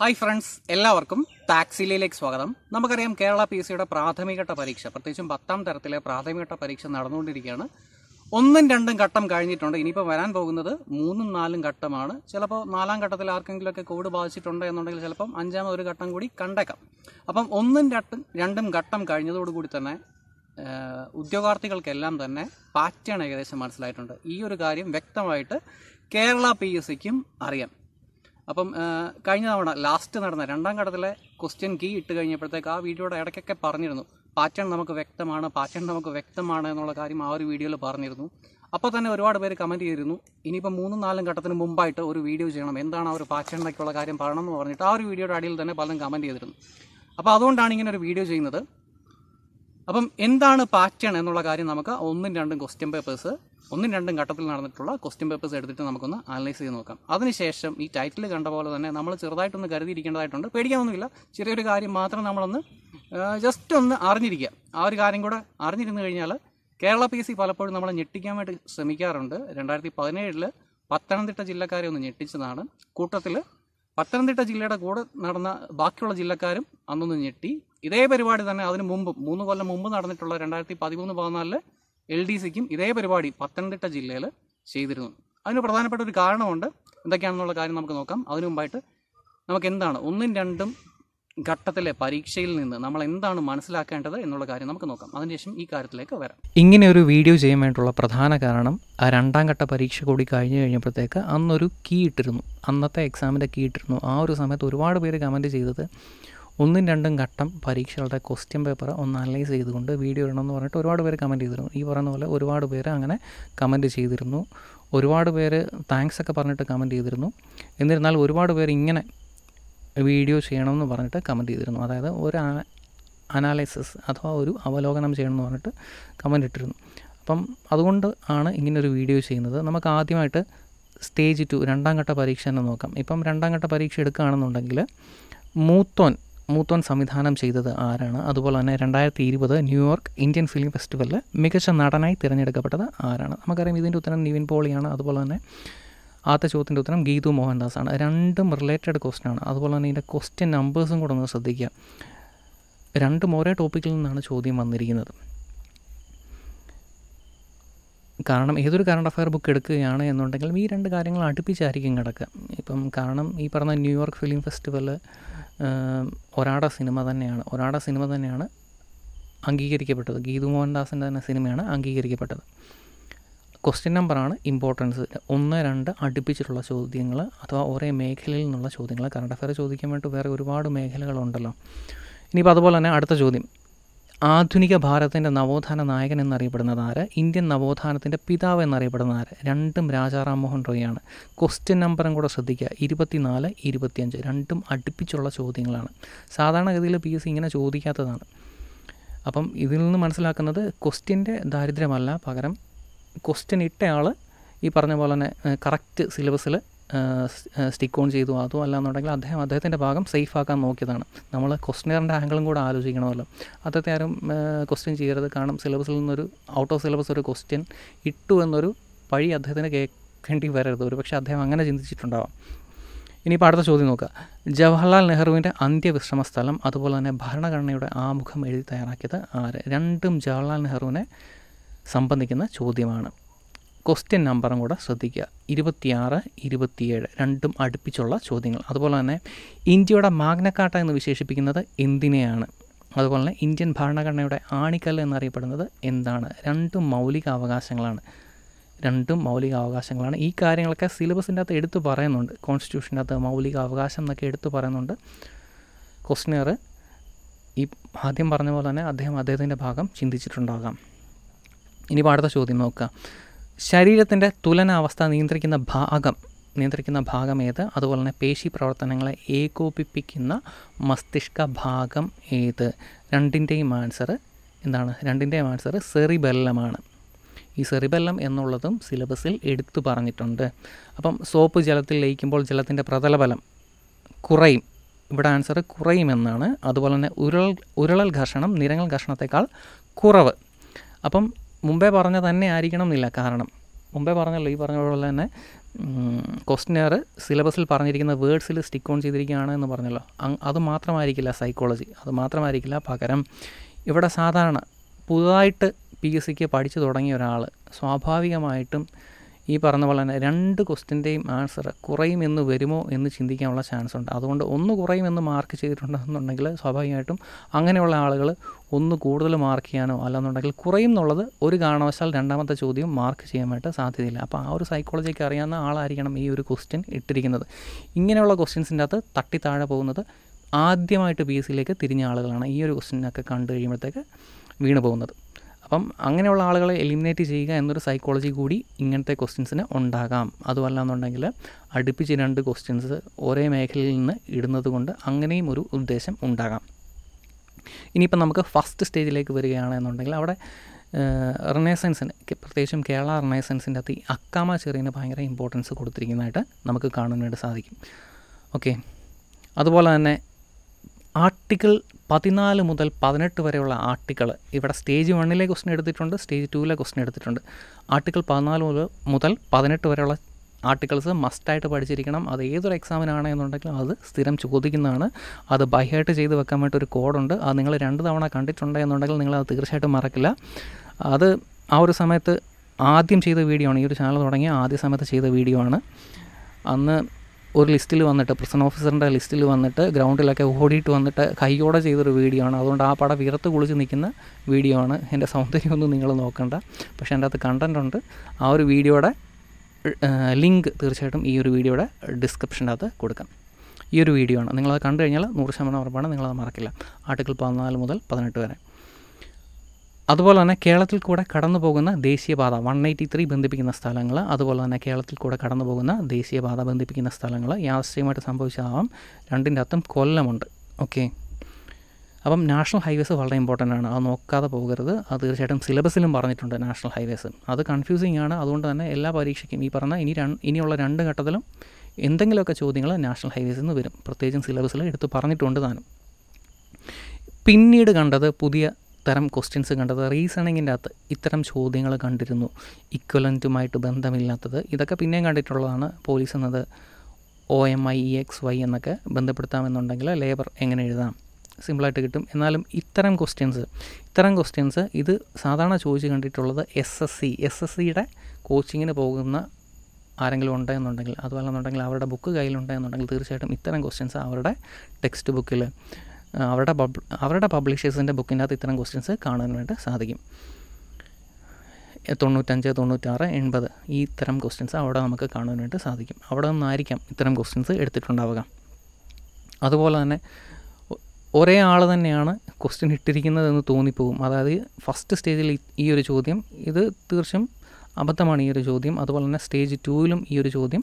hi friends എല്ലാവർക്കും ടാക്സിലേക്ക് സ്വാഗതം നമുക്കറിയാം കേരള പി സിയുടെ പ്രാഥമികഘട്ട പരീക്ഷ പ്രത്യേകിച്ചും പത്താം തരത്തിലെ പ്രാഥമികഘട്ട പരീക്ഷ നടന്നുകൊണ്ടിരിക്കുകയാണ് ഒന്നും രണ്ടും ഘട്ടം കഴിഞ്ഞിട്ടുണ്ട് ഇനിയിപ്പോൾ വരാൻ പോകുന്നത് മൂന്നും നാലും ഘട്ടമാണ് ചിലപ്പോൾ നാലാം ഘട്ടത്തിൽ ആർക്കെങ്കിലുമൊക്കെ കോവിഡ് ബാധിച്ചിട്ടുണ്ട് എന്നുണ്ടെങ്കിൽ ചിലപ്പം അഞ്ചാമത് ഒരു ഘട്ടം കൂടി കണ്ടേക്കാം അപ്പം ഒന്നും രണ്ടും രണ്ടും ഘട്ടം കഴിഞ്ഞതോടുകൂടി തന്നെ ഉദ്യോഗാർത്ഥികൾക്കെല്ലാം തന്നെ പാറ്റേൺ ഏകദേശം മനസ്സിലായിട്ടുണ്ട് ഈ ഒരു കാര്യം വ്യക്തമായിട്ട് കേരള പി എസ് സിക്കും അറിയാം അപ്പം കഴിഞ്ഞ തവണ ലാസ്റ്റ് നടന്ന രണ്ടാം ഘട്ടത്തിലെ ക്വസ്റ്റ്യൻ കീ ഇട്ട് കഴിഞ്ഞപ്പോഴത്തേക്ക് ആ വീഡിയോയുടെ ഇടയ്ക്കൊക്കെ പറഞ്ഞിരുന്നു പാറ്റേൺ നമുക്ക് വ്യക്തമാണ് പാറ്റേൺ നമുക്ക് വ്യക്തമാണ് എന്നുള്ള കാര്യം ആ ഒരു വീഡിയോയിൽ പറഞ്ഞിരുന്നു അപ്പോൾ തന്നെ ഒരുപാട് പേര് കമൻറ്റ് ചെയ്തിരുന്നു ഇനിയിപ്പോൾ മൂന്നും നാലും ഘട്ടത്തിന് മുമ്പായിട്ട് ഒരു വീഡിയോ ചെയ്യണം എന്താണ് ആ ഒരു പാറ്റേൺ എന്നൊക്കെയുള്ള കാര്യം പറയണം എന്ന് പറഞ്ഞിട്ട് ആ ഒരു വീഡിയോയുടെ അടിയിൽ തന്നെ പലരും കമൻറ്റ് ചെയ്തിരുന്നു അപ്പോൾ അതുകൊണ്ടാണ് ഇങ്ങനെ ഒരു വീഡിയോ ചെയ്യുന്നത് അപ്പം എന്താണ് പാറ്റേൺ എന്നുള്ള കാര്യം നമുക്ക് ഒന്നും രണ്ടും ക്വസ്റ്റ്യൻ പേപ്പേഴ്സ് ഒന്നും രണ്ടും ഘട്ടത്തിൽ നടന്നിട്ടുള്ള ക്വസ്റ്റ്യൻ പേപ്പേഴ്സ് എടുത്തിട്ട് നമുക്കൊന്ന് അനലൈസ് ചെയ്ത് നോക്കാം അതിനുശേഷം ഈ ടൈറ്റിൽ കണ്ട പോലെ തന്നെ നമ്മൾ ചെറുതായിട്ടൊന്ന് കരുതിയിരിക്കേണ്ടതായിട്ടുണ്ട് പേടിക്കാനൊന്നുമില്ല ചെറിയൊരു കാര്യം മാത്രം നമ്മളൊന്ന് ജസ്റ്റ് ഒന്ന് അറിഞ്ഞിരിക്കുക ആ ഒരു കാര്യം കൂടെ അറിഞ്ഞിരുന്നു കഴിഞ്ഞാൽ കേരള പി സി പലപ്പോഴും നമ്മളെ ഞെട്ടിക്കാൻ വേണ്ടി ശ്രമിക്കാറുണ്ട് രണ്ടായിരത്തി പതിനേഴിൽ പത്തനംതിട്ട ജില്ലക്കാരെ ഒന്ന് ഞെട്ടിച്ചതാണ് കൂട്ടത്തിൽ പത്തനംതിട്ട ജില്ലയുടെ കൂടെ നടന്ന ബാക്കിയുള്ള ജില്ലക്കാരും അന്നൊന്ന് ഞെട്ടി ഇതേ പരിപാടി തന്നെ അതിന് മുമ്പ് മൂന്ന് കൊല്ലം മുമ്പ് നടന്നിട്ടുള്ള രണ്ടായിരത്തി പതിമൂന്ന് പതിനാലില് എൽ ഡി സിക്കും ഇതേ പരിപാടി പത്തനംതിട്ട ജില്ലയിൽ ചെയ്തിരുന്നു അതിന് പ്രധാനപ്പെട്ട ഒരു കാരണമുണ്ട് എന്തൊക്കെയാണെന്നുള്ള കാര്യം നമുക്ക് നോക്കാം അതിനു മുമ്പായിട്ട് നമുക്ക് എന്താണ് ഒന്നും രണ്ടും ഘട്ടത്തിലെ പരീക്ഷയിൽ നിന്ന് നമ്മൾ എന്താണ് മനസ്സിലാക്കേണ്ടത് എന്നുള്ള കാര്യം നമുക്ക് നോക്കാം അതിനുശേഷം ഈ കാര്യത്തിലേക്ക് വരാം ഇങ്ങനെ ഒരു വീഡിയോ ചെയ്യാൻ വേണ്ടിയുള്ള പ്രധാന കാരണം ആ രണ്ടാം ഘട്ട പരീക്ഷ കൂടി കഴിഞ്ഞു കഴിഞ്ഞപ്പോഴത്തേക്ക് അന്നൊരു കീ ഇട്ടിരുന്നു അന്നത്തെ എക്സാമിൻ്റെ കീ ഇട്ടിരുന്നു ആ ഒരു സമയത്ത് ഒരുപാട് പേര് കമൻറ്റ് ചെയ്തത് ഒന്നും രണ്ടും ഘട്ടം പരീക്ഷകളുടെ ക്വസ്റ്റ്യൻ പേപ്പർ ഒന്ന് അനലൈസ് ചെയ്തുകൊണ്ട് വീഡിയോ ഇടണമെന്ന് പറഞ്ഞിട്ട് ഒരുപാട് പേര് കമൻറ്റ് ചെയ്തിരുന്നു ഈ പറയുന്ന പോലെ ഒരുപാട് പേര് അങ്ങനെ കമൻറ്റ് ചെയ്തിരുന്നു ഒരുപാട് പേര് താങ്ക്സ് ഒക്കെ പറഞ്ഞിട്ട് കമൻറ്റ് ചെയ്തിരുന്നു എന്നിരുന്നാൽ ഒരുപാട് പേര് ഇങ്ങനെ വീഡിയോ ചെയ്യണമെന്ന് പറഞ്ഞിട്ട് കമൻറ്റ് ചെയ്തിരുന്നു അതായത് ഒരു അനാലിസിസ് അഥവാ ഒരു അവലോകനം ചെയ്യണമെന്ന് പറഞ്ഞിട്ട് കമൻ്റ് ഇട്ടിരുന്നു അപ്പം അതുകൊണ്ട് ആണ് ഇങ്ങനൊരു വീഡിയോ ചെയ്യുന്നത് നമുക്ക് ആദ്യമായിട്ട് സ്റ്റേജ് ടു രണ്ടാം ഘട്ട പരീക്ഷ തന്നെ നോക്കാം ഇപ്പം രണ്ടാം ഘട്ട പരീക്ഷ എടുക്കുകയാണെന്നുണ്ടെങ്കിൽ മൂത്തോൻ മൂത്തൻ സംവിധാനം ചെയ്തത് ആരാണ് അതുപോലെ തന്നെ രണ്ടായിരത്തി ഇരുപത് ന്യൂയോർക്ക് ഇന്ത്യൻ ഫിലിം ഫെസ്റ്റിവലിൽ മികച്ച നടനായി തിരഞ്ഞെടുക്കപ്പെട്ടത് ആരാണ് നമുക്കറിയാം ഇതിൻ്റെ ഉത്തരം നിവിൻ പോളിയാണ് അതുപോലെ തന്നെ ആദ്യത്തെ ചോദ്യത്തിൻ്റെ ഉത്തരം ഗീതു മോഹൻദാസ് ആണ് രണ്ടും റിലേറ്റഡ് ആണ് അതുപോലെ തന്നെ ഇതിൻ്റെ ക്വസ്റ്റ്യൻ നമ്പേഴ്സും കൂടെ ഒന്ന് ശ്രദ്ധിക്കുക രണ്ടും ഒരേ ടോപ്പിക്കിൽ നിന്നാണ് ചോദ്യം വന്നിരിക്കുന്നത് കാരണം ഏതൊരു കറണ്ട് അഫയർ ബുക്ക് എടുക്കുകയാണ് എന്നുണ്ടെങ്കിലും ഈ രണ്ട് കാര്യങ്ങൾ അടുപ്പിച്ചായിരിക്കും കിടക്കുക ഇപ്പം കാരണം ഈ പറഞ്ഞ ന്യൂയോർക്ക് ഫിലിം ഫെസ്റ്റിവല് ഒരാട സിനിമ തന്നെയാണ് ഒരാട സിനിമ തന്നെയാണ് അംഗീകരിക്കപ്പെട്ടത് ഗീതു മോഹൻദാസിൻ്റെ തന്നെ സിനിമയാണ് അംഗീകരിക്കപ്പെട്ടത് ക്വസ്റ്റ്യൻ നമ്പറാണ് ഇമ്പോർട്ടൻസ് ഒന്ന് രണ്ട് അടുപ്പിച്ചിട്ടുള്ള ചോദ്യങ്ങൾ അഥവാ ഒരേ മേഖലയിൽ നിന്നുള്ള ചോദ്യങ്ങൾ കറണ്ട് അഫയർ ചോദിക്കാൻ വേണ്ടി വേറെ ഒരുപാട് മേഖലകളുണ്ടല്ലോ ഇനിയിപ്പോൾ അതുപോലെ തന്നെ അടുത്ത ചോദ്യം ആധുനിക ഭാരതത്തിൻ്റെ നവോത്ഥാന നായകൻ എന്നറിയപ്പെടുന്നത് ആര് ഇന്ത്യൻ നവോത്ഥാനത്തിൻ്റെ പിതാവ് എന്നറിയപ്പെടുന്ന ആര് രണ്ടും രാജാ റാംമോഹൻ റോയാണ് ക്വസ്റ്റ്യൻ നമ്പറും കൂടെ ശ്രദ്ധിക്കുക ഇരുപത്തിനാല് ഇരുപത്തിയഞ്ച് രണ്ടും അടുപ്പിച്ചുള്ള ചോദ്യങ്ങളാണ് സാധാരണഗതിയിൽ പി എസ് സി ഇങ്ങനെ ചോദിക്കാത്തതാണ് അപ്പം ഇതിൽ നിന്ന് മനസ്സിലാക്കുന്നത് ക്വസ്റ്റ്യൻ്റെ ദാരിദ്ര്യമല്ല പകരം ക്വസ്റ്റ്യൻ ഇട്ടയാൾ ഈ പറഞ്ഞ പോലെ തന്നെ കറക്റ്റ് സിലബസിൽ സ്റ്റിക്ക് ഓൺ ചെയ്തു അതോ അല്ലാന്നുണ്ടെങ്കിൽ അദ്ദേഹം അദ്ദേഹത്തിൻ്റെ ഭാഗം സേഫ് ആക്കാൻ നോക്കിയതാണ് നമ്മൾ ക്വസ്റ്റിനറിൻ്റെ ആംഗിളും കൂടെ ആലോചിക്കണമല്ലോ അദ്ദേഹത്തെ ആരും ക്വസ്റ്റ്യൻ ചെയ്യരുത് കാരണം സിലബസിൽ നിന്നൊരു ഔട്ട് ഓഫ് സിലബസ് ഒരു ക്വസ്റ്റ്യൻ ഇട്ടു എന്നൊരു വഴി അദ്ദേഹത്തിന് കേൾക്കേണ്ടി വരരുത് ഒരു പക്ഷേ അദ്ദേഹം അങ്ങനെ ചിന്തിച്ചിട്ടുണ്ടാവാം ഇനിയിപ്പോൾ അടുത്ത ചോദ്യം നോക്കുക ജവഹർലാൽ നെഹ്റുവിൻ്റെ അന്ത്യവിശ്രമ സ്ഥലം അതുപോലെ തന്നെ ഭരണഘടനയുടെ ആമുഖം എഴുതി തയ്യാറാക്കിയത് ആര് രണ്ടും ജവഹർലാൽ നെഹ്റുവിനെ സംബന്ധിക്കുന്ന ചോദ്യമാണ് ക്വസ്റ്റ്യൻ നമ്പറും കൂടെ ശ്രദ്ധിക്കുക ഇരുപത്തിയാറ് ഇരുപത്തിയേഴ് രണ്ടും അടുപ്പിച്ചുള്ള ചോദ്യങ്ങൾ അതുപോലെ തന്നെ ഇന്ത്യയുടെ മാഗ്നക്കാട്ട എന്ന് വിശേഷിപ്പിക്കുന്നത് എന്തിനെയാണ് അതുപോലെ തന്നെ ഇന്ത്യൻ ഭരണഘടനയുടെ ആണിക്കല്ല് എന്നറിയപ്പെടുന്നത് എന്താണ് രണ്ടും മൗലിക അവകാശങ്ങളാണ് രണ്ടും മൗലിക അവകാശങ്ങളാണ് ഈ കാര്യങ്ങളൊക്കെ സിലബസിൻ്റെ അകത്ത് എടുത്തു പറയുന്നുണ്ട് കോൺസ്റ്റിറ്റ്യൂഷൻ്റെ അകത്ത് മൗലിക അവകാശം എന്നൊക്കെ എടുത്തു പറയുന്നുണ്ട് ക്വസ്റ്റിനർ ഈ ആദ്യം പറഞ്ഞ പോലെ തന്നെ അദ്ദേഹം അദ്ദേഹത്തിൻ്റെ ഭാഗം ചിന്തിച്ചിട്ടുണ്ടാകാം ഇനി അടുത്ത ചോദ്യം നോക്കുക ശരീരത്തിൻ്റെ തുലനാവസ്ഥ നിയന്ത്രിക്കുന്ന ഭാഗം നിയന്ത്രിക്കുന്ന ഭാഗം ഏത് അതുപോലെ തന്നെ പേശി പ്രവർത്തനങ്ങളെ ഏകോപിപ്പിക്കുന്ന മസ്തിഷ്ക ഭാഗം ഏത് രണ്ടിൻ്റെയും ആൻസർ എന്താണ് രണ്ടിൻ്റെയും ആൻസർ സെറിബെല്ലമാണ് ഈ സെറിബെല്ലം എന്നുള്ളതും സിലബസിൽ എടുത്തു പറഞ്ഞിട്ടുണ്ട് അപ്പം സോപ്പ് ജലത്തിൽ ലയിക്കുമ്പോൾ ജലത്തിൻ്റെ പ്രതലബലം കുറയും ഇവിടെ ആൻസർ കുറയുമെന്നാണ് അതുപോലെ തന്നെ ഉരുളൽ ഉരുളൽ ഘർഷണം നിരങ്ങൽ ഘർഷണത്തെക്കാൾ കുറവ് അപ്പം മുമ്പേ പറഞ്ഞ തന്നെ ആയിരിക്കണം എന്നില്ല കാരണം മുമ്പേ പറഞ്ഞല്ലോ ഈ പറഞ്ഞ പോലെ തന്നെ ക്വസ്റ്റിനെയർ സിലബസിൽ പറഞ്ഞിരിക്കുന്ന വേർഡ്സിൽ സ്റ്റിക്ക് ഓൺ ചെയ്തിരിക്കുകയാണ് എന്ന് പറഞ്ഞല്ലോ അത് മാത്രമായിരിക്കില്ല സൈക്കോളജി അത് മാത്രമായിരിക്കില്ല പകരം ഇവിടെ സാധാരണ പുതുതായിട്ട് പി എസ് സിക്ക് പഠിച്ചു തുടങ്ങിയ ഒരാൾ സ്വാഭാവികമായിട്ടും ഈ പറഞ്ഞ പോലെ തന്നെ രണ്ട് ക്വസ്റ്റിൻ്റെയും ആൻസർ കുറയുമെന്ന് വരുമോ എന്ന് ചിന്തിക്കാനുള്ള ചാൻസ് ഉണ്ട് അതുകൊണ്ട് ഒന്ന് കുറയുമെന്ന് മാർക്ക് ചെയ്തിട്ടുണ്ടെന്നുണ്ടെങ്കിൽ സ്വാഭാവികമായിട്ടും അങ്ങനെയുള്ള ആളുകൾ ഒന്ന് കൂടുതൽ മാർക്ക് ചെയ്യാനോ അല്ലെന്നുണ്ടെങ്കിൽ കുറയും എന്നുള്ളത് ഒരു കാരണവശാൽ രണ്ടാമത്തെ ചോദ്യം മാർക്ക് ചെയ്യാനായിട്ട് സാധ്യതയില്ല അപ്പോൾ ആ ഒരു സൈക്കോളജിക്ക് അറിയാവുന്ന ആളായിരിക്കണം ഈ ഒരു ക്വസ്റ്റ്യൻ ഇട്ടിരിക്കുന്നത് ഇങ്ങനെയുള്ള ക്വസ്റ്റ്യൻസിൻ്റെ അകത്ത് തട്ടി താഴെ പോകുന്നത് ആദ്യമായിട്ട് പി എസ് സിയിലേക്ക് തിരിഞ്ഞ ആളുകളാണ് ഈ ഒരു ക്വസ്റ്റ്യനൊക്കെ കണ്ടു കഴിയുമ്പോഴത്തേക്ക് വീണ് പോകുന്നത് അപ്പം അങ്ങനെയുള്ള ആളുകളെ എലിമിനേറ്റ് ചെയ്യുക എന്നൊരു സൈക്കോളജി കൂടി ഇങ്ങനത്തെ ക്വസ്റ്റ്യൻസിന് ഉണ്ടാകാം അതുമല്ല എന്നുണ്ടെങ്കിൽ അടുപ്പിച്ച് രണ്ട് ക്വസ്റ്റ്യൻസ് ഒരേ മേഖലയിൽ നിന്ന് ഇടുന്നത് കൊണ്ട് അങ്ങനെയും ഒരു ഉദ്ദേശം ഉണ്ടാകാം ഇനിയിപ്പം നമുക്ക് ഫസ്റ്റ് സ്റ്റേജിലേക്ക് വരികയാണെന്നുണ്ടെങ്കിൽ അവിടെ റിനേസൻസിന് പ്രത്യേകിച്ചും കേരള റിനേസൻസിൻ്റെ അകത്ത് ഈ അക്കാമ ചെറിയന് ഭയങ്കര ഇമ്പോർട്ടൻസ് കൊടുത്തിരിക്കുന്നതായിട്ട് നമുക്ക് കാണുവാനായിട്ട് സാധിക്കും ഓക്കെ അതുപോലെ തന്നെ ആർട്ടിക്കിൾ പതിനാല് മുതൽ പതിനെട്ട് വരെയുള്ള ആർട്ടിക്കിൾ ഇവിടെ സ്റ്റേജ് വണ്ണിലെ ക്വസ്റ്റൻ എടുത്തിട്ടുണ്ട് സ്റ്റേജ് ടൂവിലെ ക്വസ്റ്റൻ എടുത്തിട്ടുണ്ട് ആർട്ടിക്കിൾ പതിനാല് മുതൽ മുതൽ പതിനെട്ട് വരെയുള്ള ആർട്ടിക്കിൾസ് മസ്റ്റായിട്ട് പഠിച്ചിരിക്കണം അത് ഏതൊരു എക്സാമിനാണ് എന്നുണ്ടെങ്കിലും അത് സ്ഥിരം ചോദിക്കുന്നതാണ് അത് ബൈഹായിട്ട് ചെയ്ത് വെക്കാൻ വേണ്ടി ഒരു കോഡുണ്ട് അത് നിങ്ങൾ രണ്ട് തവണ കണ്ടിട്ടുണ്ട് എന്നുണ്ടെങ്കിൽ നിങ്ങൾ അത് തീർച്ചയായിട്ടും മറക്കില്ല അത് ആ ഒരു സമയത്ത് ആദ്യം ചെയ്ത വീഡിയോ ആണ് ഈ ഒരു ചാനൽ തുടങ്ങിയ ആദ്യ സമയത്ത് ചെയ്ത വീഡിയോ ആണ് അന്ന് ഒരു ലിസ്റ്റിൽ വന്നിട്ട് പ്രസൻ ഓഫീസറിൻ്റെ ലിസ്റ്റിൽ വന്നിട്ട് ഗ്രൗണ്ടിലൊക്കെ ഓടിയിട്ട് വന്നിട്ട് കൈയോടെ ചെയ്തൊരു വീഡിയോ ആണ് അതുകൊണ്ട് ആ പടം വിയർത്ത് കുളിച്ച് നിൽക്കുന്ന വീഡിയോ ആണ് എൻ്റെ സൗന്ദര്യമൊന്നും നിങ്ങൾ നോക്കണ്ട പക്ഷേ എൻ്റെ അകത്ത് കണ്ടൻ്റ് ഉണ്ട് ആ ഒരു വീഡിയോയുടെ ലിങ്ക് തീർച്ചയായിട്ടും ഈ ഒരു വീഡിയോയുടെ ഡിസ്ക്രിപ്ഷനകത്ത് കൊടുക്കാം ഈ ഒരു വീഡിയോ ആണ് നിങ്ങളത് കണ്ടു കഴിഞ്ഞാൽ നൂറ് ശതമാനം ഉറപ്പാണ് നിങ്ങളത് മറക്കില്ല ആർട്ടിക്കിൾ പതിനാല് മുതൽ പതിനെട്ട് വരെ അതുപോലെ തന്നെ കേരളത്തിൽ കൂടെ കടന്നു പോകുന്ന ദേശീയപാത വൺ എയ്റ്റി ത്രീ ബന്ധിപ്പിക്കുന്ന സ്ഥലങ്ങൾ അതുപോലെ തന്നെ കേരളത്തിൽ കൂടെ കടന്നു പോകുന്ന ദേശീയപാത ബന്ധിപ്പിക്കുന്ന സ്ഥലങ്ങൾ യാദൃശ്യമായിട്ട് സംഭവിച്ചതാവാം രണ്ടിൻ്റെ അർത്ഥം കൊല്ലമുണ്ട് ഓക്കെ അപ്പം നാഷണൽ ഹൈവേസ് വളരെ ഇമ്പോർട്ടൻ്റ് ആണ് അത് നോക്കാതെ പോകരുത് അത് തീർച്ചയായിട്ടും സിലബസിലും പറഞ്ഞിട്ടുണ്ട് നാഷണൽ ഹൈവേസ് അത് കൺഫ്യൂസിങ് ആണ് അതുകൊണ്ട് തന്നെ എല്ലാ പരീക്ഷയ്ക്കും ഈ പറഞ്ഞ ഇനി ഇനിയുള്ള രണ്ട് ഘട്ടത്തിലും എന്തെങ്കിലുമൊക്കെ ചോദ്യങ്ങൾ നാഷണൽ ഹൈവേസിൽ നിന്ന് വരും പ്രത്യേകിച്ചും സിലബസിൽ എടുത്ത് പറഞ്ഞിട്ടുണ്ട് താനും പിന്നീട് കണ്ടത് പുതിയ ഇത്തരം ക്വസ്റ്റ്യൻസ് കണ്ടത് റീസണിങ്ങിൻ്റെ അകത്ത് ഇത്തരം ചോദ്യങ്ങൾ കണ്ടിരുന്നു ഇക്വലൻറ്റുമായിട്ട് ബന്ധമില്ലാത്തത് ഇതൊക്കെ പിന്നെയും കണ്ടിട്ടുള്ളതാണ് പോലീസ് എന്നത് O M I E X Y എന്നൊക്കെ ബന്ധപ്പെടുത്താമെന്നുണ്ടെങ്കിൽ ലേബർ എങ്ങനെ എഴുതാം സിമ്പിളായിട്ട് കിട്ടും എന്നാലും ഇത്തരം ക്വസ്റ്റ്യൻസ് ഇത്തരം ക്വസ്റ്റ്യൻസ് ഇത് സാധാരണ ചോദിച്ച് കണ്ടിട്ടുള്ളത് S S C S S സിയുടെ കോച്ചിങ്ങിന് പോകുന്ന ആരെങ്കിലും ഉണ്ടെന്നുണ്ടെങ്കിൽ അതുപോലെ എന്നുണ്ടെങ്കിൽ അവരുടെ ബുക്ക് കയ്യിലുണ്ടെന്നുണ്ടെങ്കിൽ തീർച്ചയായിട്ടും ഇത്തരം ക്വസ്റ്റ്യൻസ് അവരുടെ ടെക്സ്റ്റ് ബുക്കിൽ അവരുടെ അവരുടെ പബ്ലിഷേഴ്സിൻ്റെ ബുക്കിനകത്ത് ഇത്തരം ക്വസ്റ്റ്യൻസ് കാണാനായിട്ട് സാധിക്കും തൊണ്ണൂറ്റഞ്ച് തൊണ്ണൂറ്റാറ് എൺപത് ഈ ഇത്തരം ക്വസ്റ്റ്യൻസ് അവിടെ നമുക്ക് കാണാനായിട്ട് സാധിക്കും അവിടെ നിന്നായിരിക്കാം ഇത്തരം ക്വസ്റ്റ്യൻസ് എടുത്തിട്ടുണ്ടാവുക അതുപോലെ തന്നെ ഒരേ ആൾ തന്നെയാണ് ക്വസ്റ്റ്യൻ ഇട്ടിരിക്കുന്നത് എന്ന് തോന്നിപ്പോകും അതായത് ഫസ്റ്റ് സ്റ്റേജിൽ ഈ ഒരു ചോദ്യം ഇത് തീർച്ചയായും അബദ്ധമാണ് ഈ ഒരു ചോദ്യം അതുപോലെ തന്നെ സ്റ്റേജ് ടൂവിലും ഈ ഒരു ചോദ്യം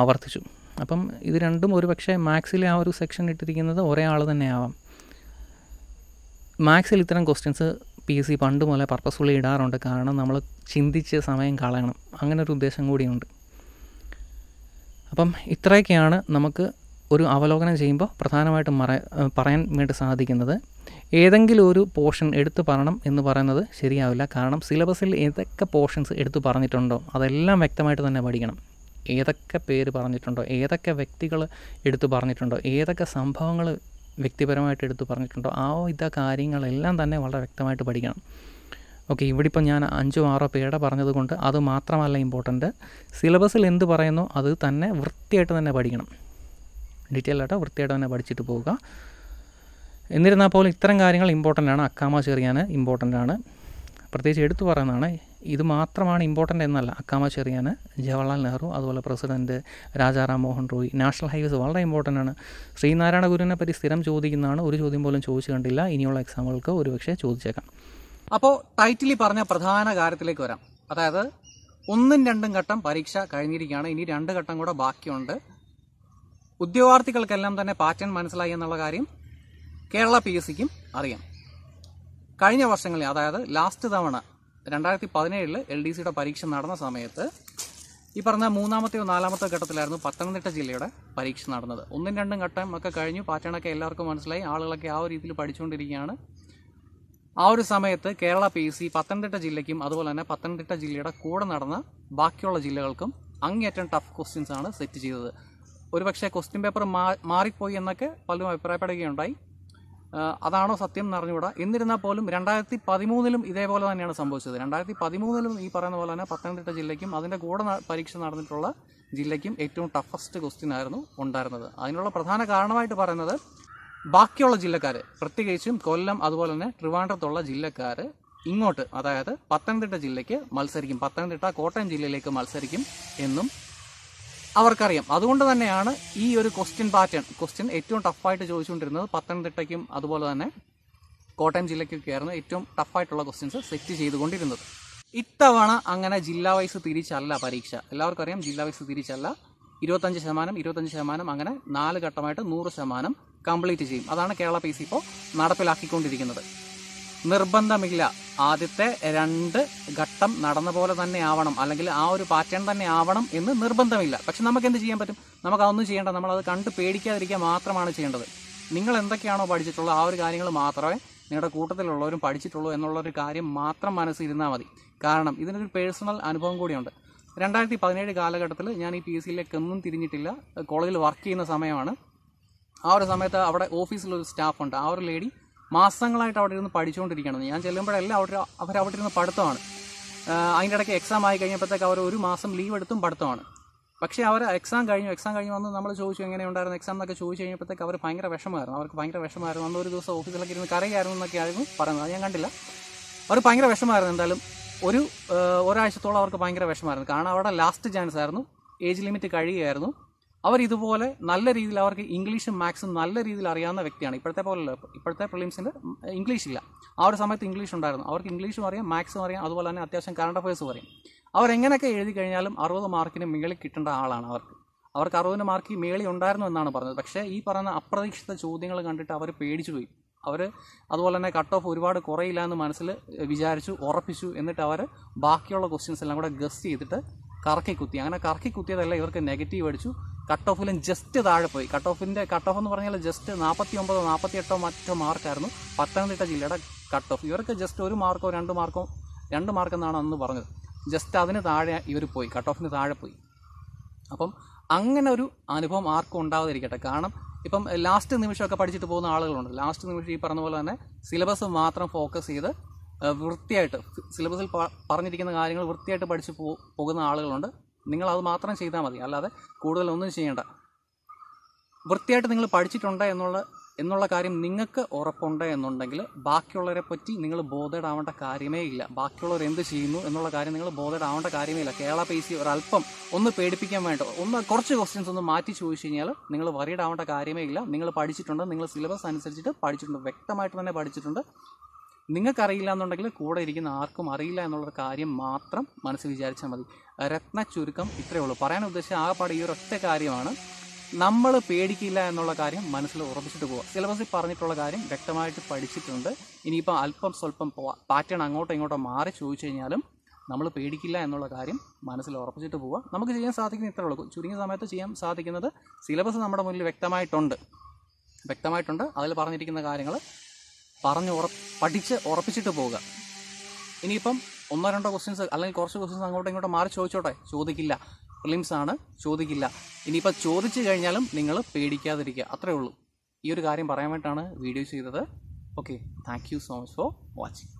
ആവർത്തിച്ചു അപ്പം ഇത് രണ്ടും ഒരു പക്ഷേ മാത്സിലെ ആ ഒരു സെക്ഷൻ ഇട്ടിരിക്കുന്നത് ഒരേ ആൾ തന്നെ ആവാം മാത്സിൽ ഇത്തരം ക്വസ്റ്റ്യൻസ് പി എസ് സി പണ്ട് മുതലേ പർപ്പസ്ഫുള്ളി ഇടാറുണ്ട് കാരണം നമ്മൾ ചിന്തിച്ച് സമയം കളയണം അങ്ങനെ ഒരു ഉദ്ദേശം കൂടിയുണ്ട് അപ്പം ഇത്രയൊക്കെയാണ് നമുക്ക് ഒരു അവലോകനം ചെയ്യുമ്പോൾ പ്രധാനമായിട്ടും മറ പറയാൻ വേണ്ടി സാധിക്കുന്നത് ഏതെങ്കിലും ഒരു പോർഷൻ എടുത്തു പറയണം എന്ന് പറയുന്നത് ശരിയാവില്ല കാരണം സിലബസിൽ ഏതൊക്കെ പോർഷൻസ് എടുത്തു പറഞ്ഞിട്ടുണ്ടോ അതെല്ലാം വ്യക്തമായിട്ട് തന്നെ പഠിക്കണം ഏതൊക്കെ പേര് പറഞ്ഞിട്ടുണ്ടോ ഏതൊക്കെ വ്യക്തികൾ എടുത്തു പറഞ്ഞിട്ടുണ്ടോ ഏതൊക്കെ സംഭവങ്ങൾ വ്യക്തിപരമായിട്ട് എടുത്തു പറഞ്ഞിട്ടുണ്ടോ ആ ഇത കാര്യങ്ങളെല്ലാം തന്നെ വളരെ വ്യക്തമായിട്ട് പഠിക്കണം ഓക്കെ ഇവിടെ ഇപ്പം ഞാൻ അഞ്ചോ ആറോ പേരുടെ പറഞ്ഞതുകൊണ്ട് അത് മാത്രമല്ല ഇമ്പോർട്ടൻറ്റ് സിലബസിൽ എന്ത് പറയുന്നു അത് തന്നെ വൃത്തിയായിട്ട് തന്നെ പഠിക്കണം ഡീറ്റെയിൽ ആയിട്ട് വൃത്തിയായിട്ട് തന്നെ പഠിച്ചിട്ട് പോവുക എന്നിരുന്നാൽ പോലും ഇത്തരം കാര്യങ്ങൾ ഇമ്പോർട്ടൻ്റ് ആണ് അക്കാമ ചെറിയാൻ ഇമ്പോർട്ടൻ്റ് ആണ് പ്രത്യേകിച്ച് എടുത്തു പറയുന്നതാണ് ഇത് മാത്രമാണ് ഇമ്പോർട്ടൻ്റ് എന്നല്ല അക്കാമ ചെറിയാൻ ജവഹർലാൽ നെഹ്റു അതുപോലെ president Rajaram Mohan Roy national highways വളരെ ഇമ്പോർട്ടൻ്റ് ആണ് ശ്രീനാരായണ ഗുരുവിനെ പറ്റി സ്ഥിരം ചോദിക്കുന്നതാണ് ഒരു ചോദ്യം പോലും ചോദിച്ചു കണ്ടില്ല ഇനിയുള്ള എക്സാമുകൾക്ക് ഒരുപക്ഷെ ചോദിച്ചേക്കാം അപ്പോൾ ടൈറ്റിലി പറഞ്ഞ പ്രധാന കാര്യത്തിലേക്ക് വരാം അതായത് ഒന്നും രണ്ടും ഘട്ടം പരീക്ഷ കഴിഞ്ഞിരിക്കുകയാണ് ഇനി രണ്ട് ഘട്ടം കൂടെ ബാക്കിയുണ്ട് ഉദ്യോഗാർത്ഥികൾക്കെല്ലാം തന്നെ പാറ്റേൺ മനസ്സിലായി എന്നുള്ള കാര്യം കേരള പി എസ് സിക്കും അറിയാം കഴിഞ്ഞ വർഷങ്ങളിൽ അതായത് ലാസ്റ്റ് തവണ രണ്ടായിരത്തി പതിനേഴിൽ എൽ ഡി സിയുടെ പരീക്ഷ നടന്ന സമയത്ത് ഈ പറഞ്ഞ മൂന്നാമത്തെയോ നാലാമത്തെയോ ഘട്ടത്തിലായിരുന്നു പത്തനംതിട്ട ജില്ലയുടെ പരീക്ഷ നടന്നത് ഒന്നും രണ്ടും ഘട്ടം ഒക്കെ കഴിഞ്ഞു പാറ്റേണൊക്കെ എല്ലാവർക്കും മനസ്സിലായി ആളുകളൊക്കെ ആ ഒരു രീതിയിൽ പഠിച്ചുകൊണ്ടിരിക്കുകയാണ് ആ ഒരു സമയത്ത് കേരള പി സി പത്തനംതിട്ട ജില്ലയ്ക്കും അതുപോലെ തന്നെ പത്തനംതിട്ട ജില്ലയുടെ കൂടെ നടന്ന ബാക്കിയുള്ള ജില്ലകൾക്കും അങ്ങേറ്റം ടഫ് ക്വസ്റ്റ്യൻസ് ആണ് സെറ്റ് ചെയ്തത് ഒരുപക്ഷെ ക്വസ്റ്റ്യൻ പേപ്പർ മാറിപ്പോയി എന്നൊക്കെ പലരും അഭിപ്രായപ്പെടുകയുണ്ടായി അതാണോ സത്യം എന്ന് അറിഞ്ഞുകൂടാ എന്നിരുന്നാൽ പോലും രണ്ടായിരത്തി പതിമൂന്നിലും ഇതേപോലെ തന്നെയാണ് സംഭവിച്ചത് രണ്ടായിരത്തി പതിമൂന്നിലും ഈ പറയുന്ന പോലെ തന്നെ പത്തനംതിട്ട ജില്ലയ്ക്കും അതിൻ്റെ കൂടെ പരീക്ഷ നടന്നിട്ടുള്ള ജില്ലയ്ക്കും ഏറ്റവും ടഫസ്റ്റ് ക്വസ്റ്റ്യൻ ആയിരുന്നു ഉണ്ടായിരുന്നത് അതിനുള്ള പ്രധാന കാരണമായിട്ട് പറയുന്നത് ബാക്കിയുള്ള ജില്ലക്കാർ പ്രത്യേകിച്ചും കൊല്ലം അതുപോലെ തന്നെ ട്രിവാൻഡ്രത്തുള്ള ജില്ലക്കാർ ഇങ്ങോട്ട് അതായത് പത്തനംതിട്ട ജില്ലയ്ക്ക് മത്സരിക്കും പത്തനംതിട്ട കോട്ടയം ജില്ലയിലേക്ക് മത്സരിക്കും എന്നും അവർക്കറിയാം അതുകൊണ്ട് തന്നെയാണ് ഈ ഒരു ക്വസ്റ്റ്യൻ പാറ്റേൺ ക്വസ്റ്റ്യൻ ഏറ്റവും ടഫായിട്ട് ചോദിച്ചുകൊണ്ടിരുന്നത് പത്തനംതിട്ടയ്ക്കും അതുപോലെ തന്നെ കോട്ടയം ജില്ലയ്ക്കൊക്കെയായിരുന്നു ഏറ്റവും ടഫായിട്ടുള്ള ക്വസ്റ്റ്യൻസ് സെറ്റ് ചെയ്തുകൊണ്ടിരുന്നത് ഇത്തവണ അങ്ങനെ ജില്ലാ വൈസ് തിരിച്ചല്ല പരീക്ഷ എല്ലാവർക്കും അറിയാം ജില്ലാ വൈസ് തിരിച്ചല്ല ഇരുപത്തഞ്ച് ശതമാനം ഇരുപത്തഞ്ച് ശതമാനം അങ്ങനെ നാല് ഘട്ടമായിട്ട് നൂറ് ശതമാനം കംപ്ലീറ്റ് ചെയ്യും അതാണ് കേരള പി സി ഇപ്പോൾ നടപ്പിലാക്കിക്കൊണ്ടിരിക്കുന്നത് നിർബന്ധമില്ല ആദ്യത്തെ രണ്ട് ഘട്ടം നടന്ന പോലെ തന്നെ ആവണം അല്ലെങ്കിൽ ആ ഒരു പാറ്റേൺ തന്നെ ആവണം എന്ന് നിർബന്ധമില്ല പക്ഷെ നമുക്ക് എന്ത് ചെയ്യാൻ പറ്റും നമുക്ക് അതൊന്നും ചെയ്യേണ്ട അത് കണ്ട് പേടിക്കാതിരിക്കുക മാത്രമാണ് ചെയ്യേണ്ടത് നിങ്ങൾ എന്തൊക്കെയാണോ പഠിച്ചിട്ടുള്ളത് ആ ഒരു കാര്യങ്ങൾ മാത്രമേ നിങ്ങളുടെ കൂട്ടത്തിലുള്ളവരും പഠിച്ചിട്ടുള്ളൂ എന്നുള്ളൊരു കാര്യം മാത്രം മനസ്സിരുന്നാൽ മതി കാരണം ഇതിനൊരു പേഴ്സണൽ അനുഭവം കൂടിയുണ്ട് രണ്ടായിരത്തി പതിനേഴ് കാലഘട്ടത്തിൽ ഞാൻ ഈ പി എസ് സിയിലേക്ക് ഒന്നും തിരിഞ്ഞിട്ടില്ല കോളേജിൽ വർക്ക് ചെയ്യുന്ന സമയമാണ് ആ ഒരു സമയത്ത് അവിടെ ഓഫീസിലൊരു സ്റ്റാഫുണ്ട് ആ ഒരു ലേഡി മാസങ്ങളായിട്ട് അവിടെ ഇരുന്ന് പഠിച്ചുകൊണ്ടിരിക്കണം ഞാൻ ചെല്ലുമ്പോഴല്ല അവിടെ അവർ അവിടെ ഇരുന്ന് പഠിത്തമാണ് അതിൻ്റെ ഇടയ്ക്ക് എക്സാം ആയി കഴിഞ്ഞപ്പോഴത്തേക്ക് അവർ ഒരു മാസം ലീവ് എടുത്തും പഠിത്തമാണ് പക്ഷേ അവർ എക്സാം കഴിഞ്ഞു എക്സാം കഴിഞ്ഞ് വന്ന് നമ്മൾ ചോദിച്ചു എങ്ങനെ ഉണ്ടായിരുന്നു എക്സാം എന്നൊക്കെ ചോദിച്ചു കഴിഞ്ഞപ്പോഴത്തേക്ക് അവർ ഭയങ്കര വിഷമമായിരുന്നു അവർക്ക് ഭയങ്കര വിഷമമായിരുന്നു അന്നൊരു ഒരു ദിവസം ഓഫീസിലൊക്കെ ഇരുന്ന് കരയായിരുന്നു എന്നൊക്കെ ആയിരുന്നു പറയുന്നത് ഞാൻ കണ്ടില്ല അവർ ഭയങ്കര വിഷമമായിരുന്നു എന്തായാലും ഒരു ഒരാഴ്ചത്തോളം അവർക്ക് ഭയങ്കര വിഷമമായിരുന്നു കാരണം അവിടെ ലാസ്റ്റ് ചാൻസ് ആയിരുന്നു ഏജ് ലിമിറ്റ് കഴിയുകയായിരുന്നു അവർ ഇതുപോലെ നല്ല രീതിയിൽ അവർക്ക് ഇംഗ്ലീഷും മാത്സും നല്ല രീതിയിൽ അറിയാവുന്ന വ്യക്തിയാണ് ഇപ്പോഴത്തെ പോലെ ഇപ്പോഴത്തെ പ്രിലിംസിന് ഇംഗ്ലീഷ് ഇല്ല ആ ഒരു സമയത്ത് ഇംഗ്ലീഷ് ഉണ്ടായിരുന്നു അവർക്ക് ഇംഗ്ലീഷും അറിയാം മാത്സും അറിയാം അതുപോലെ തന്നെ അത്യാവശ്യം കറണ്ട് അഫയേഴ്സും അറിയാം അവർ എങ്ങനെയൊക്കെ എഴുതി കഴിഞ്ഞാലും അറുപത് മാർക്കിന് മേളിൽ കിട്ടേണ്ട ആളാണ് അവർക്ക് അവർക്ക് അറുപതിന് മാർക്ക് മേളി ഉണ്ടായിരുന്നു എന്നാണ് പറഞ്ഞത് പക്ഷേ ഈ പറയുന്ന അപ്രതീക്ഷിത ചോദ്യങ്ങൾ കണ്ടിട്ട് അവർ പേടിച്ചു പോയി അവർ അതുപോലെ തന്നെ കട്ട് ഓഫ് ഒരുപാട് കുറയില്ല എന്ന് മനസ്സിൽ വിചാരിച്ചു ഉറപ്പിച്ചു എന്നിട്ട് അവർ ബാക്കിയുള്ള ക്വസ്റ്റ്യൻസ് എല്ലാം കൂടെ ഗസ് ചെയ്തിട്ട് കറക്കി കുത്തി അങ്ങനെ കറക്കി കുത്തിയതല്ല ഇവർക്ക് നെഗറ്റീവ് അടിച്ചു കട്ട് ഓഫിലും ജസ്റ്റ് താഴെ പോയി കട്ട് ഓഫിൻ്റെ കട്ട് ഓഫ് എന്ന് പറഞ്ഞാൽ ജസ്റ്റ് നാൽപ്പത്തി ഒമ്പതോ നാൽപ്പത്തി എട്ടോ മറ്റോ മാർക്കായിരുന്നു പത്തനംതിട്ട ജില്ലയുടെ കട്ട് ഓഫ് ഇവർക്ക് ജസ്റ്റ് ഒരു മാർക്കോ രണ്ട് മാർക്കോ രണ്ട് മാർക്കെന്നാണ് അന്ന് പറഞ്ഞത് ജസ്റ്റ് അതിന് താഴെ ഇവർ പോയി കട്ട് ഓഫിന് താഴെ പോയി അപ്പം അങ്ങനെ ഒരു അനുഭവം ആർക്കും ഉണ്ടാകാതിരിക്കട്ടെ കാരണം ഇപ്പം ലാസ്റ്റ് നിമിഷമൊക്കെ പഠിച്ചിട്ട് പോകുന്ന ആളുകളുണ്ട് ലാസ്റ്റ് നിമിഷം ഈ പറഞ്ഞ പോലെ തന്നെ സിലബസ് മാത്രം ഫോക്കസ് ചെയ്ത് വൃത്തിയായിട്ട് സിലബസിൽ പറഞ്ഞിരിക്കുന്ന കാര്യങ്ങൾ വൃത്തിയായിട്ട് പഠിച്ച് പോകുന്ന ആളുകളുണ്ട് നിങ്ങൾ അത് മാത്രം ചെയ്താൽ മതി അല്ലാതെ കൂടുതലൊന്നും ചെയ്യേണ്ട വൃത്തിയായിട്ട് നിങ്ങൾ പഠിച്ചിട്ടുണ്ട് എന്നുള്ള എന്നുള്ള കാര്യം നിങ്ങൾക്ക് ഉറപ്പുണ്ട് എന്നുണ്ടെങ്കിൽ ബാക്കിയുള്ളവരെ പറ്റി നിങ്ങൾ ബോധേഡാവേണ്ട കാര്യമേ ഇല്ല ബാക്കിയുള്ളവർ എന്ത് ചെയ്യുന്നു എന്നുള്ള കാര്യം നിങ്ങൾ ബോധേഡാവേണ്ട കാര്യമേ ഇല്ല കേരള പി സി ഒരല്പം ഒന്ന് പേടിപ്പിക്കാൻ വേണ്ട ഒന്ന് കുറച്ച് ക്വസ്റ്റ്യൻസ് ഒന്ന് മാറ്റി ചോദിച്ചു കഴിഞ്ഞാൽ നിങ്ങൾ വറീഡ് ആവേണ്ട കാര്യമേ ഇല്ല നിങ്ങൾ പഠിച്ചിട്ടുണ്ട് നിങ്ങൾ സിലബസ് അനുസരിച്ചിട്ട് പഠിച്ചിട്ടുണ്ട് വ്യക്തമായിട്ട് തന്നെ പഠിച്ചിട്ടുണ്ട് നിങ്ങൾക്കറിയില്ല എന്നുണ്ടെങ്കിൽ കൂടെ ഇരിക്കുന്ന ആർക്കും അറിയില്ല എന്നുള്ള കാര്യം മാത്രം മനസ്സിൽ വിചാരിച്ചാൽ മതി രത്ന ചുരുക്കം ഇത്രയേ ഉള്ളൂ പറയാൻ ഉദ്ദേശിച്ച ആകെപ്പാട് ഈ ഒരൊറ്റ കാര്യമാണ് നമ്മൾ പേടിക്കില്ല എന്നുള്ള കാര്യം മനസ്സിൽ ഉറപ്പിച്ചിട്ട് പോവുക സിലബസിൽ പറഞ്ഞിട്ടുള്ള കാര്യം വ്യക്തമായിട്ട് പഠിച്ചിട്ടുണ്ട് ഇനിയിപ്പോൾ അല്പം സ്വല്പം പാറ്റേൺ അങ്ങോട്ടോ ഇങ്ങോട്ടോ മാറി ചോദിച്ചു കഴിഞ്ഞാലും നമ്മൾ പേടിക്കില്ല എന്നുള്ള കാര്യം മനസ്സിൽ ഉറപ്പിച്ചിട്ട് പോവുക നമുക്ക് ചെയ്യാൻ സാധിക്കുന്ന ഇത്രേ ഉള്ളൂ ചുരുങ്ങിയ സമയത്ത് ചെയ്യാൻ സാധിക്കുന്നത് സിലബസ് നമ്മുടെ മുന്നിൽ വ്യക്തമായിട്ടുണ്ട് വ്യക്തമായിട്ടുണ്ട് അതിൽ പറഞ്ഞിരിക്കുന്ന കാര്യങ്ങൾ പറഞ്ഞ് ഉറ പഠിച്ച് ഉറപ്പിച്ചിട്ട് പോവുക ഇനിയിപ്പം ഒന്നോ രണ്ടോ ക്വസ്റ്റ്യൻസ് അല്ലെങ്കിൽ കുറച്ച് ക്വസ്റ്റ്യൻസ് അങ്ങോട്ടും ഇങ്ങോട്ടും മാറി ചോദിച്ചോട്ടെ ചോദിക്കില്ല പ്രിലിംസ് ആണ് ചോദിക്കില്ല ഇനിയിപ്പോൾ ചോദിച്ചു കഴിഞ്ഞാലും നിങ്ങൾ പേടിക്കാതിരിക്കുക അത്രേ ഉള്ളൂ ഈ ഒരു കാര്യം പറയാൻ വേണ്ടിയിട്ടാണ് വീഡിയോ ചെയ്തത് okay thank you so much for watching